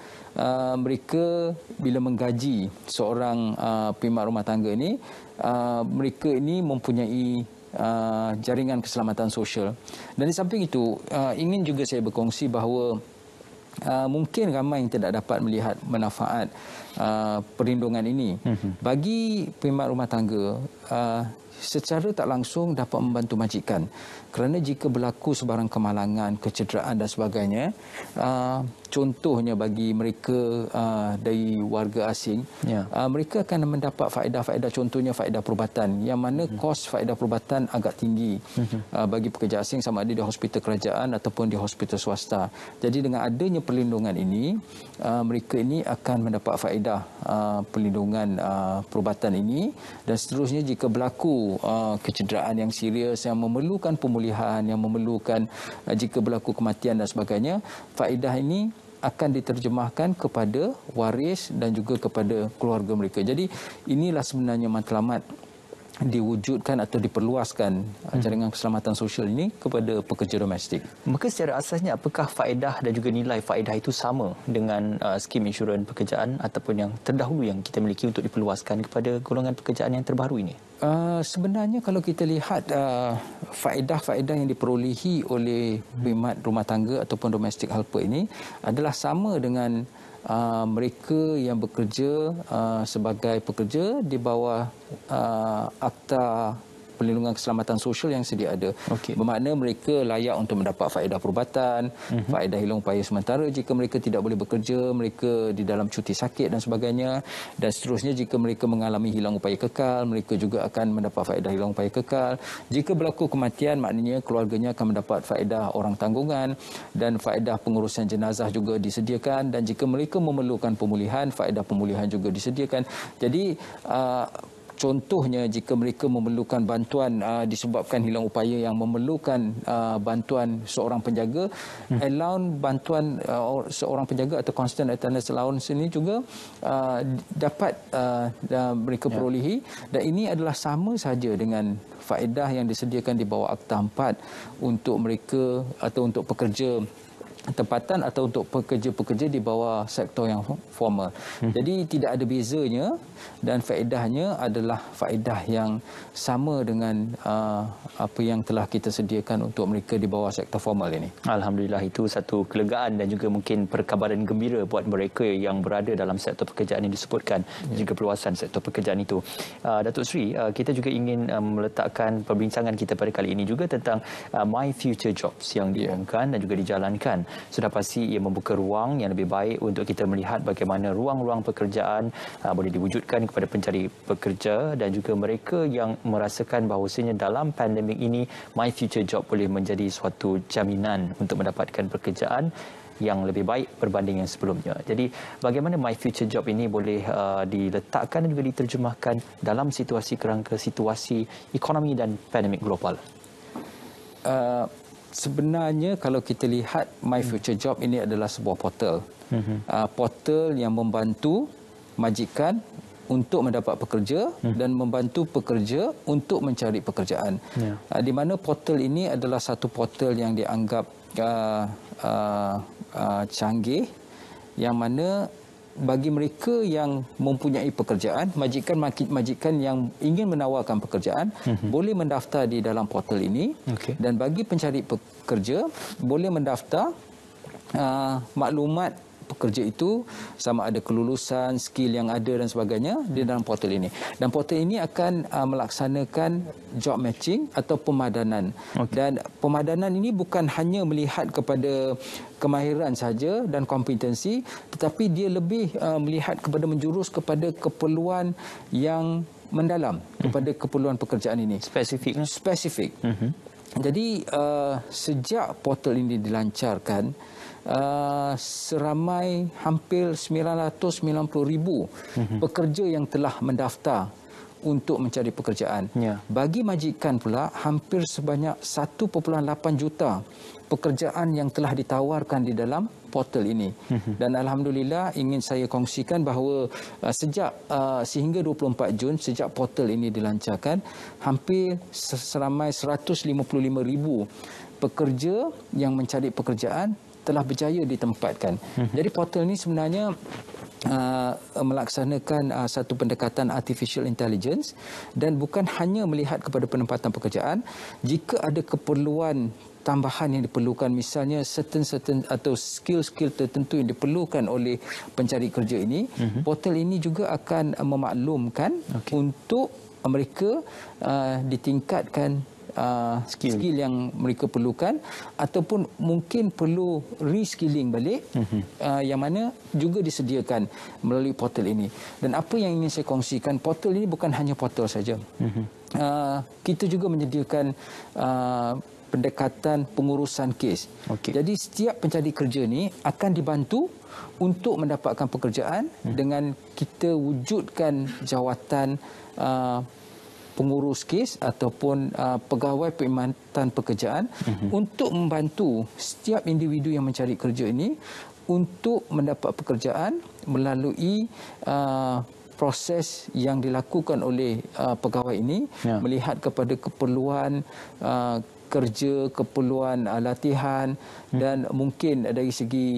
mereka bila menggaji seorang pemak rumah tangga ini mereka ini mempunyai Uh, jaringan keselamatan sosial dan di samping itu uh, ingin juga saya berkongsi bahawa Ah, mungkin ramai yang tidak dapat melihat manfaat uh, perlindungan ini. Hmm, hmm. Bagi perkhidmat rumah tangga, uh, secara tak langsung dapat membantu majikan kerana jika berlaku sebarang kemalangan, kecederaan dan sebagainya uh, contohnya bagi mereka uh, dari warga asing yeah. Uh, mereka akan mendapat faedah-faedah contohnya faedah perubatan yang mana hmm. kos faedah perubatan agak tinggi hmm. bagi pekerja asing sama ada di hospital kerajaan ataupun di hospital swasta jadi dengan adanya perlindungan ini mereka ini akan mendapat faedah perlindungan perubatan ini dan seterusnya jika berlaku Ah, kecederaan yang serius yang memerlukan pemulihan yang memerlukan ah, jika berlaku kematian dan sebagainya faedah ini akan diterjemahkan kepada waris dan juga kepada keluarga mereka. Jadi inilah sebenarnya matlamat diwujudkan atau diperluaskan uh, hmm. jaringan keselamatan sosial ini kepada pekerja domestik. Maka secara asasnya apakah faedah dan juga nilai faedah itu sama dengan uh, skim insurans pekerjaan ataupun yang terdahulu yang kita miliki untuk diperluaskan kepada golongan pekerjaan yang terbaru ini? Uh, sebenarnya kalau kita lihat uh, faedah-faedah yang diperolehi oleh bimat hmm. rumah tangga ataupun domestik helper ini adalah sama dengan uh, mereka yang bekerja uh, sebagai pekerja di bawah uh, akta perlindungan keselamatan sosial yang sedia ada. Okay. Bermakna mereka layak untuk mendapat faedah perubatan, uh-huh. faedah hilang upaya sementara jika mereka tidak boleh bekerja, mereka di dalam cuti sakit dan sebagainya. Dan seterusnya jika mereka mengalami hilang upaya kekal, mereka juga akan mendapat faedah hilang upaya kekal. Jika berlaku kematian, maknanya keluarganya akan mendapat faedah orang tanggungan dan faedah pengurusan jenazah juga disediakan. Dan jika mereka memerlukan pemulihan, faedah pemulihan juga disediakan. Jadi, uh, contohnya jika mereka memerlukan bantuan uh, disebabkan hilang upaya yang memerlukan uh, bantuan seorang penjaga hmm. allowance bantuan uh, seorang penjaga atau constant attendance allowance ini juga uh, dapat uh, mereka yeah. perolehi dan ini adalah sama saja dengan faedah yang disediakan di bawah akta 4 untuk mereka atau untuk pekerja tempatan atau untuk pekerja-pekerja di bawah sektor yang formal. Hmm. Jadi tidak ada bezanya dan faedahnya adalah faedah yang sama dengan uh, apa yang telah kita sediakan untuk mereka di bawah sektor formal ini. Alhamdulillah itu satu kelegaan dan juga mungkin perkabaran gembira buat mereka yang berada dalam sektor pekerjaan yang disebutkan ya. juga perluasan sektor pekerjaan itu. Uh, Datuk Sri, uh, kita juga ingin uh, meletakkan perbincangan kita pada kali ini juga tentang uh, My Future Jobs yang ya. diumumkan ya. dan juga dijalankan sudah pasti ia membuka ruang yang lebih baik untuk kita melihat bagaimana ruang-ruang pekerjaan uh, boleh diwujudkan kepada pencari pekerja dan juga mereka yang merasakan bahawasanya dalam pandemik ini my future job boleh menjadi suatu jaminan untuk mendapatkan pekerjaan yang lebih baik berbanding yang sebelumnya. Jadi bagaimana my future job ini boleh uh, diletakkan dan juga diterjemahkan dalam situasi kerangka situasi ekonomi dan pandemik global? Uh, sebenarnya kalau kita lihat My Future Job ini adalah sebuah portal. Uh, portal yang membantu majikan untuk mendapat pekerja mhm. dan membantu pekerja untuk mencari pekerjaan. Ya. Uh, di mana portal ini adalah satu portal yang dianggap uh, uh, uh, canggih yang mana bagi mereka yang mempunyai pekerjaan, majikan-majikan yang ingin menawarkan pekerjaan mm-hmm. boleh mendaftar di dalam portal ini okay. dan bagi pencari pekerja boleh mendaftar uh, maklumat pekerja itu sama ada kelulusan, skill yang ada dan sebagainya di dalam portal ini. Dan portal ini akan uh, melaksanakan job matching atau pemadanan. Okay. Dan pemadanan ini bukan hanya melihat kepada kemahiran saja dan kompetensi tetapi dia lebih uh, melihat kepada menjurus kepada keperluan yang mendalam kepada keperluan pekerjaan ini spesifik lah. spesifik uh jadi uh, sejak portal ini dilancarkan uh, Uh, seramai hampir ribu mhm. pekerja yang telah mendaftar untuk mencari pekerjaan. Ya. Bagi majikan pula hampir sebanyak 1.8 juta pekerjaan yang telah ditawarkan di dalam portal ini. Mhm. Dan alhamdulillah ingin saya kongsikan bahawa uh, sejak uh, sehingga 24 Jun sejak portal ini dilancarkan hampir seramai ribu pekerja yang mencari pekerjaan telah berjaya ditempatkan. Mhm. Jadi portal ini sebenarnya Uh, melaksanakan uh, satu pendekatan artificial intelligence dan bukan hanya melihat kepada penempatan pekerjaan jika ada keperluan tambahan yang diperlukan misalnya certain certain atau skill-skill tertentu yang diperlukan oleh pencari kerja ini uh mhm. -huh. portal ini juga akan memaklumkan okay. untuk mereka uh, ditingkatkan uh, skill. skill yang mereka perlukan ataupun mungkin perlu reskilling balik mm -hmm. uh, yang mana juga disediakan melalui portal ini. Dan apa yang ingin saya kongsikan, portal ini bukan hanya portal saja. Mm -hmm. uh, kita juga menyediakan uh, pendekatan pengurusan kes. Okay. Jadi setiap pencari kerja ini akan dibantu untuk mendapatkan pekerjaan mm -hmm. dengan kita wujudkan jawatan uh, pengurus kes ataupun uh, pegawai perkhidmatan pekerjaan mm -hmm. untuk membantu setiap individu yang mencari kerja ini untuk mendapat pekerjaan melalui uh, proses yang dilakukan oleh uh, pegawai ini ya. melihat kepada keperluan uh, kerja, keperluan uh, latihan hmm. dan mungkin dari segi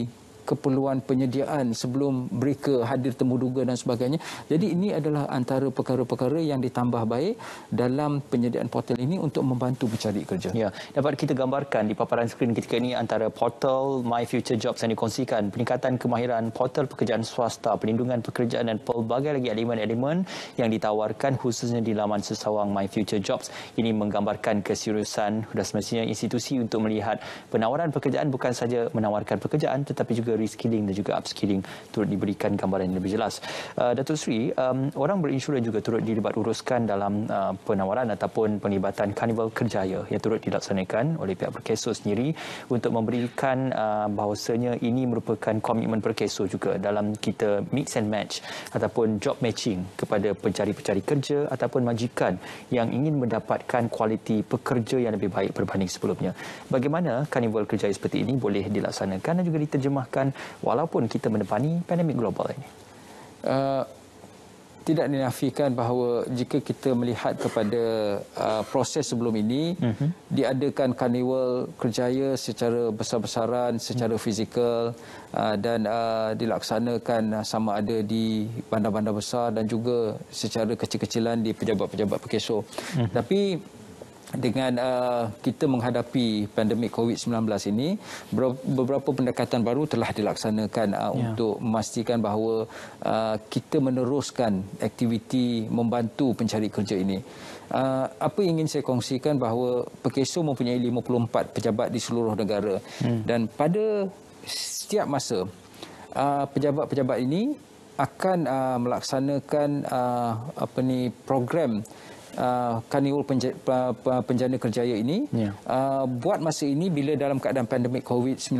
keperluan penyediaan sebelum mereka hadir temuduga dan sebagainya. Jadi ini adalah antara perkara-perkara yang ditambah baik dalam penyediaan portal ini untuk membantu mencari kerja. Ya, dapat kita gambarkan di paparan skrin ketika ini antara portal My Future Jobs yang dikongsikan, peningkatan kemahiran portal pekerjaan swasta, perlindungan pekerjaan dan pelbagai lagi elemen-elemen yang ditawarkan khususnya di laman sesawang My Future Jobs. Ini menggambarkan keseriusan dan semestinya institusi untuk melihat penawaran pekerjaan bukan saja menawarkan pekerjaan tetapi juga reskilling dan juga upskilling turut diberikan gambaran yang lebih jelas. Uh, Datuk Sri, um, orang berinsurans juga turut dilibat uruskan dalam uh, penawaran ataupun penglibatan Carnival Kerjaya yang turut dilaksanakan oleh pihak Perkeso sendiri untuk memberikan uh, bahawasanya ini merupakan komitmen Perkeso juga dalam kita mix and match ataupun job matching kepada pencari-pencari kerja ataupun majikan yang ingin mendapatkan kualiti pekerja yang lebih baik berbanding sebelumnya. Bagaimana Carnival Kerjaya seperti ini boleh dilaksanakan dan juga diterjemahkan dilakukan walaupun kita mendepani pandemik global ini? Uh, tidak dinafikan bahawa jika kita melihat kepada uh, proses sebelum ini uh mhm. -huh. diadakan karnival kerjaya secara besar-besaran secara uh -huh. fizikal uh, dan uh, dilaksanakan sama ada di bandar-bandar besar dan juga secara kecil-kecilan di pejabat-pejabat perkeso uh mhm. -huh. tapi dengan uh, kita menghadapi pandemik COVID-19 ini beberapa pendekatan baru telah dilaksanakan uh, yeah. untuk memastikan bahawa uh, kita meneruskan aktiviti membantu pencari kerja ini. Uh, apa ingin saya kongsikan bahawa Pekeso mempunyai 54 pejabat di seluruh negara hmm. dan pada setiap masa uh, pejabat-pejabat ini akan uh, melaksanakan uh, apa ni program Karnival uh, Penjana Kerjaya ini yeah. uh, buat masa ini bila dalam keadaan pandemik COVID-19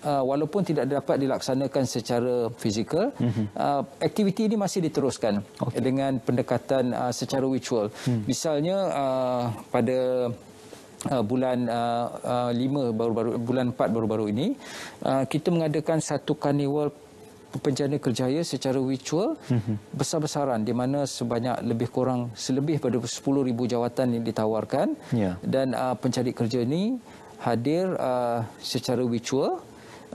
uh, walaupun tidak dapat dilaksanakan secara fizikal mm-hmm. uh, aktiviti ini masih diteruskan okay. dengan pendekatan uh, secara virtual mm. misalnya uh, pada Uh, bulan uh, uh, lima baru-baru bulan empat baru-baru ini uh, kita mengadakan satu karnival pencana kerjaya secara virtual mhm. besar-besaran di mana sebanyak lebih kurang selebih pada 10,000 jawatan yang ditawarkan yeah. dan uh, pencari kerja ini hadir uh, secara virtual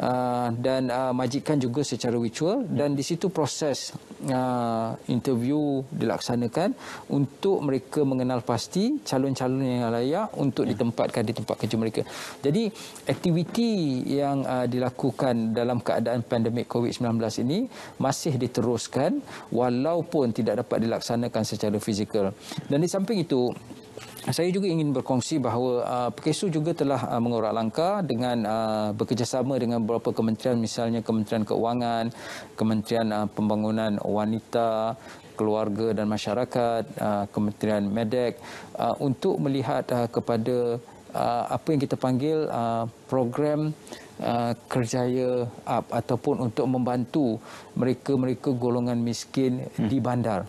uh, dan uh, ah, majikan juga secara virtual dan di situ proses uh, interview dilaksanakan untuk mereka mengenal pasti calon-calon yang layak untuk ya. ditempatkan di tempat kerja mereka. Jadi aktiviti yang uh, dilakukan dalam keadaan pandemik COVID-19 ini masih diteruskan walaupun tidak dapat dilaksanakan secara fizikal. Dan di samping itu Ah, saya juga ingin berkongsi bahawa uh, ah, PKSU juga telah uh, mengorak langkah dengan uh, bekerjasama dengan beberapa kementerian misalnya Kementerian Keuangan, Kementerian uh, Pembangunan Wanita, Keluarga dan Masyarakat, uh, Kementerian Medek uh, untuk melihat uh, kepada uh, apa yang kita panggil uh, program program Uh, kerjaya up uh, ataupun untuk membantu mereka-mereka golongan miskin hmm. di bandar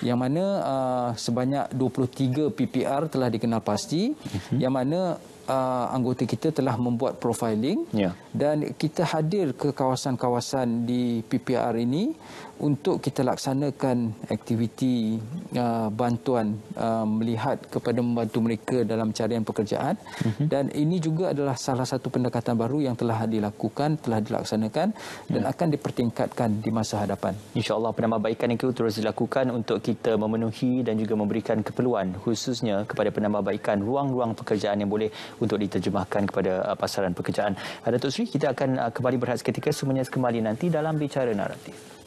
yang mana uh, sebanyak 23 PPR telah dikenal pasti hmm. yang mana uh, anggota kita telah membuat profiling ya. dan kita hadir ke kawasan-kawasan di PPR ini untuk kita laksanakan aktiviti uh, bantuan uh, melihat kepada membantu mereka dalam carian pekerjaan uh-huh. dan ini juga adalah salah satu pendekatan baru yang telah dilakukan telah dilaksanakan dan ya. akan dipertingkatkan di masa hadapan insyaallah penambahbaikan yang kita terus dilakukan untuk kita memenuhi dan juga memberikan keperluan khususnya kepada penambahbaikan ruang-ruang pekerjaan yang boleh untuk diterjemahkan kepada uh, pasaran pekerjaan. Uh, Datuk Sri, kita akan uh, kembali berhati ketika semuanya kembali nanti dalam bicara naratif.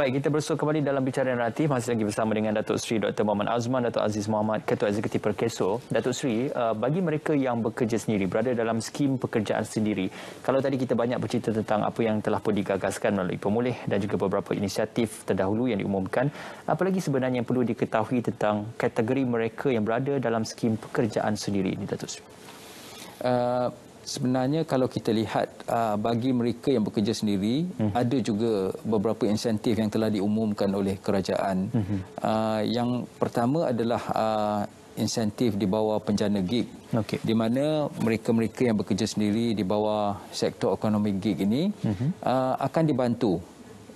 Baik, kita bersua kembali dalam bicara naratif. Masih lagi bersama dengan Datuk Sri Dr. Muhammad Azman, Datuk Aziz Muhammad, Ketua Eksekutif Perkeso. Datuk Sri, uh, bagi mereka yang bekerja sendiri, berada dalam skim pekerjaan sendiri, kalau tadi kita banyak bercerita tentang apa yang telah pun digagaskan melalui pemulih dan juga beberapa inisiatif terdahulu yang diumumkan, apa lagi sebenarnya yang perlu diketahui tentang kategori mereka yang berada dalam skim pekerjaan sendiri ini, Datuk Sri. Uh, Sebenarnya kalau kita lihat ah, bagi mereka yang bekerja sendiri hmm. ada juga beberapa insentif yang telah diumumkan oleh kerajaan. Hmm. yang pertama adalah ah, insentif di bawah penjana gig. Okay. Di mana mereka-mereka yang bekerja sendiri di bawah sektor ekonomi gig ini hmm. akan dibantu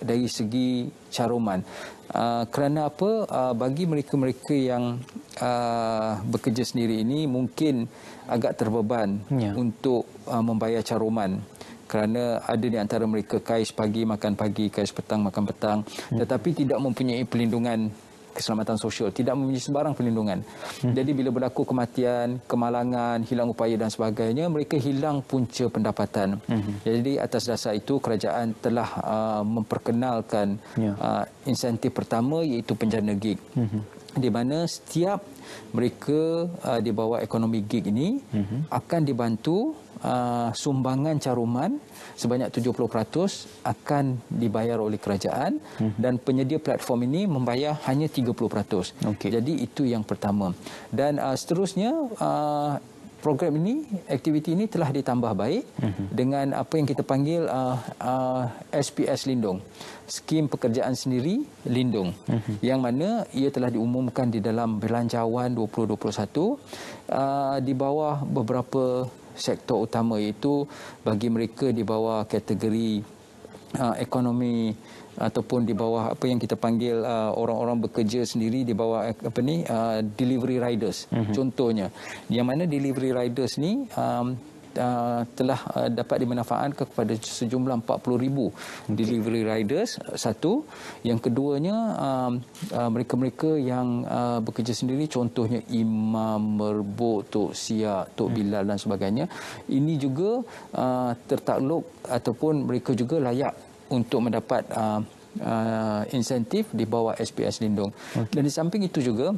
dari segi caruman. Uh, kerana apa? Uh, bagi mereka-mereka yang uh, bekerja sendiri ini mungkin agak terbeban ya. untuk uh, membayar caruman kerana ada di antara mereka kais pagi makan pagi, kais petang makan petang, hmm. tetapi tidak mempunyai pelindungan keselamatan sosial tidak mempunyai sebarang perlindungan. Hmm. Jadi bila berlaku kematian, kemalangan, hilang upaya dan sebagainya, mereka hilang punca pendapatan. Hmm. Jadi atas dasar itu kerajaan telah uh, memperkenalkan ya. uh, insentif pertama iaitu penjana gig. Hmm. Di mana setiap mereka uh, di bawah ekonomi gig ini akan dibantu uh, sumbangan caruman sebanyak 70% akan dibayar oleh kerajaan hmm. dan penyedia platform ini membayar hanya 30%. Okay. Jadi itu yang pertama. Dan uh, seterusnya uh, program ini, aktiviti ini telah ditambah baik hmm. dengan apa yang kita panggil uh, uh, SPS Lindung. Skim Pekerjaan Sendiri Lindung uh mhm. -huh. yang mana ia telah diumumkan di dalam Belanjawan 2021 uh, di bawah beberapa sektor utama itu bagi mereka di bawah kategori uh, ekonomi ataupun di bawah apa yang kita panggil uh, orang-orang uh, bekerja sendiri di bawah eh, apa ni uh, delivery riders mm-hmm. contohnya yang mana delivery riders ni um, Uh, telah uh, dapat dimanfaatkan kepada sejumlah 40,000 okay. delivery riders satu yang keduanya um, uh, mereka-mereka yang bekerja sendiri contohnya imam merbuk tok siak tok hmm. bilal dan sebagainya ini juga tertakluk ataupun mereka juga layak untuk mendapat insentif di bawah SPS lindung. Okay. Dan di samping itu juga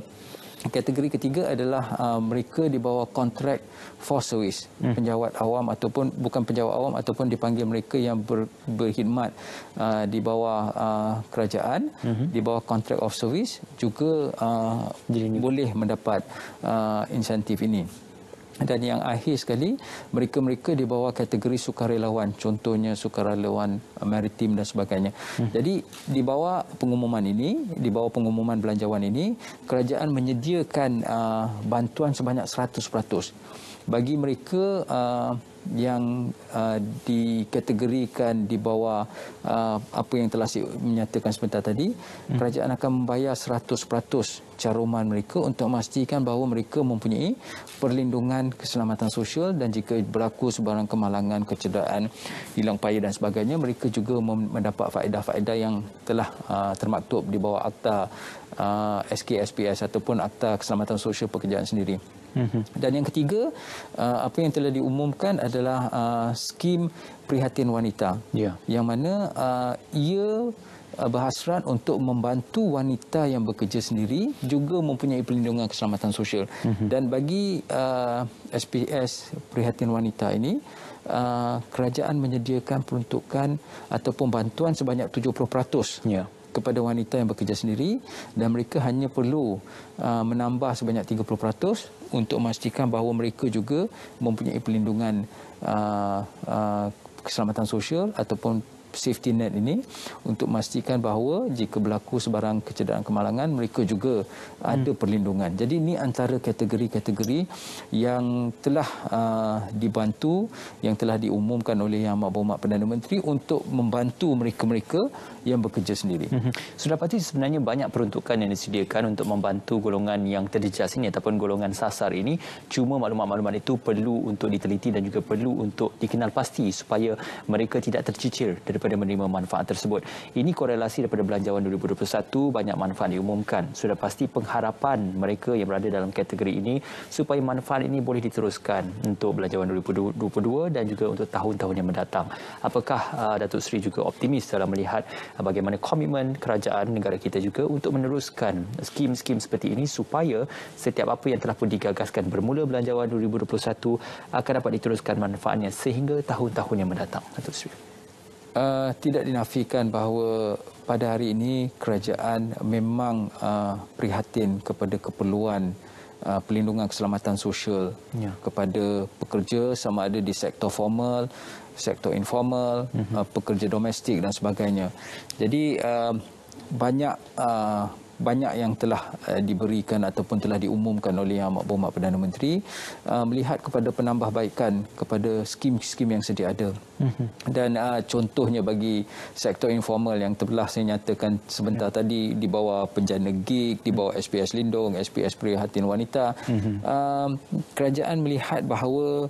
kategori ketiga adalah uh, mereka di bawah kontrak for service hmm. penjawat awam ataupun bukan penjawat awam ataupun dipanggil mereka yang ber, berkhidmat uh, di bawah uh, kerajaan hmm. di bawah kontrak of service juga uh, boleh mendapat uh, insentif ini dan yang akhir sekali mereka-mereka di bawah kategori sukarelawan contohnya sukarelawan eh, maritim dan sebagainya. Hmm. Jadi di bawah pengumuman ini, di bawah pengumuman belanjawan ini, kerajaan menyediakan uh, bantuan sebanyak 100% bagi mereka uh, yang uh, dikategorikan di bawah uh, apa yang telah saya menyatakan sebentar tadi hmm. kerajaan akan membayar 100% caruman mereka untuk memastikan bahawa mereka mempunyai perlindungan keselamatan sosial dan jika berlaku sebarang kemalangan, kecederaan, hilang paya dan sebagainya mereka juga mendapat faedah-faedah yang telah uh, termaktub di bawah akta uh, SKSPS ataupun akta keselamatan sosial pekerjaan sendiri. Mhm. Dan yang ketiga, uh, apa yang telah diumumkan adalah uh, skim prihatin wanita. Ya. Yang mana uh, ia berhasrat untuk membantu wanita yang bekerja sendiri juga mempunyai perlindungan keselamatan sosial. Mhm. Dan bagi SPS prihatin wanita ini, Uh, kerajaan menyediakan peruntukan ataupun bantuan sebanyak 70% yeah kepada wanita yang bekerja sendiri dan mereka hanya perlu uh, menambah sebanyak 30% untuk memastikan bahawa mereka juga mempunyai perlindungan uh, uh, keselamatan sosial ataupun safety net ini untuk memastikan bahawa jika berlaku sebarang kecederaan kemalangan mereka juga hmm. ada perlindungan. Jadi ini antara kategori-kategori yang telah uh, dibantu yang telah diumumkan oleh Yang Amat Berhormat Perdana Menteri untuk membantu mereka-mereka yang bekerja sendiri. Mhm. Sudah pasti sebenarnya banyak peruntukan yang disediakan untuk membantu golongan yang terdejas ini ataupun golongan sasar ini. Cuma maklumat-maklumat itu perlu untuk diteliti dan juga perlu untuk dikenal pasti supaya mereka tidak tercicir daripada menerima manfaat tersebut. Ini korelasi daripada belanjawan 2021 banyak manfaat diumumkan. Sudah pasti pengharapan mereka yang berada dalam kategori ini supaya manfaat ini boleh diteruskan untuk belanjawan 2022 dan juga untuk tahun-tahun yang mendatang. Apakah uh, Datuk Seri juga optimis dalam melihat bagaimana komitmen kerajaan negara kita juga untuk meneruskan skim-skim seperti ini supaya setiap apa yang telah pun digagaskan bermula belanjawan 2021 akan dapat diteruskan manfaatnya sehingga tahun-tahun yang mendatang. Uh, tidak dinafikan bahawa pada hari ini kerajaan memang uh, prihatin kepada keperluan Uh, pelindungan keselamatan sosial yeah. kepada pekerja sama ada di sektor formal sektor informal, mm -hmm. pekerja domestik dan sebagainya. Jadi uh, banyak uh, banyak yang telah uh, diberikan ataupun telah diumumkan oleh Yang Makbomak Perdana Menteri uh, melihat kepada penambahbaikan kepada skim-skim yang sedia ada. Mm -hmm. Dan uh, contohnya bagi sektor informal yang telah saya nyatakan sebentar mm -hmm. tadi di bawah penjana gig, di bawah SPS Lindung, SPS Prihatin Wanita, mm -hmm. uh, kerajaan melihat bahawa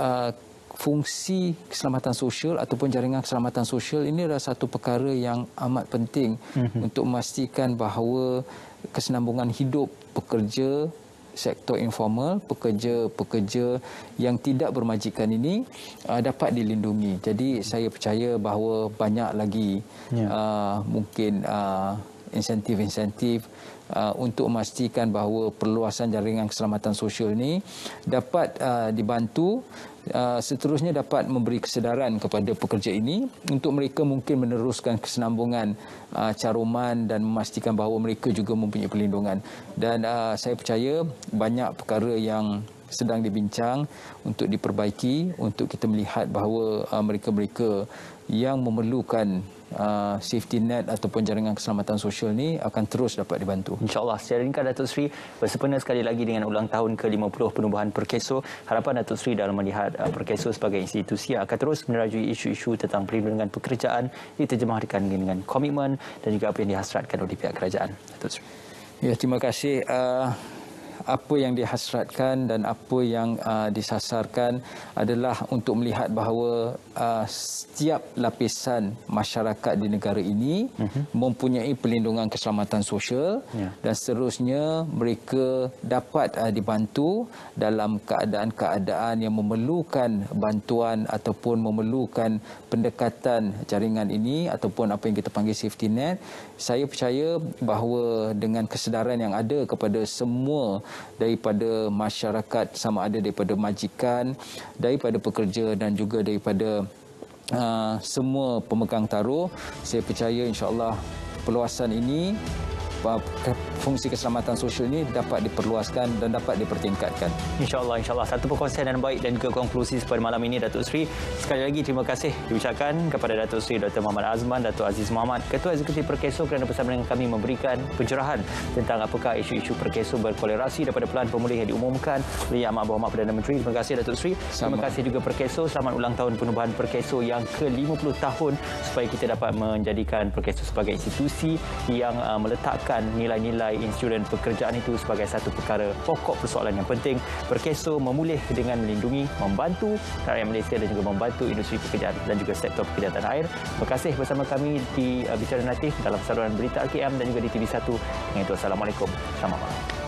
uh, fungsi keselamatan sosial ataupun jaringan keselamatan sosial ini adalah satu perkara yang amat penting mm-hmm. untuk memastikan bahawa kesenambungan hidup pekerja sektor informal, pekerja-pekerja yang tidak bermajikan ini uh, dapat dilindungi. Jadi saya percaya bahawa banyak lagi yeah. uh, mungkin uh, insentif-insentif Uh, untuk memastikan bahawa perluasan jaringan keselamatan sosial ini dapat uh, dibantu Ah, seterusnya dapat memberi kesedaran kepada pekerja ini untuk mereka mungkin meneruskan kesenambungan ah, caruman dan memastikan bahawa mereka juga mempunyai perlindungan. Dan ah, saya percaya banyak perkara yang sedang dibincang untuk diperbaiki untuk kita melihat bahawa mereka-mereka yang memerlukan uh, safety net ataupun jaringan keselamatan sosial ni akan terus dapat dibantu. InsyaAllah, secara ringkas Datuk Seri bersempena sekali lagi dengan ulang tahun ke-50 penubuhan Perkeso. Harapan Datuk Seri dalam melihat uh, Perkeso sebagai institusi akan terus menerajui isu-isu tentang perlindungan pekerjaan diterjemahkan dengan komitmen dan juga apa yang dihasratkan oleh pihak kerajaan. Datuk Seri. Ya, terima kasih. Uh, apa yang dihasratkan dan apa yang uh, disasarkan adalah untuk melihat bahawa uh, setiap lapisan masyarakat di negara ini mm-hmm. mempunyai perlindungan keselamatan sosial yeah. dan seterusnya mereka dapat uh, dibantu dalam keadaan-keadaan yang memerlukan bantuan ataupun memerlukan pendekatan jaringan ini ataupun apa yang kita panggil safety net saya percaya bahawa dengan kesedaran yang ada kepada semua daripada masyarakat sama ada daripada majikan daripada pekerja dan juga daripada uh, semua pemegang taruh saya percaya insyaallah perluasan ini fungsi keselamatan sosial ini dapat diperluaskan dan dapat dipertingkatkan. InsyaAllah, insyaAllah. Satu perkongsian yang baik dan kekonklusi pada malam ini, Datuk Sri Sekali lagi, terima kasih diucapkan kepada Datuk Sri Dr. Muhammad Azman, Datuk Aziz Muhammad, Ketua Eksekutif Perkeso kerana bersama dengan kami memberikan pencerahan tentang apakah isu-isu Perkeso berkolerasi daripada pelan pemulih yang diumumkan oleh Yang Amat Perdana Menteri. Terima kasih, Datuk Seri. Sama. Terima kasih juga Perkeso. Selamat ulang tahun penubuhan Perkeso yang ke-50 tahun supaya kita dapat menjadikan Perkeso sebagai institusi yang uh, meletakkan menjadikan nilai-nilai insurans pekerjaan itu sebagai satu perkara pokok persoalan yang penting berkeso memulih dengan melindungi membantu rakyat Malaysia dan juga membantu industri pekerjaan dan juga sektor pekerjaan tanah air. Terima kasih bersama kami di Bicara Natif dalam saluran berita RKM dan juga di TV1. Dengan itu, Assalamualaikum. Selamat malam.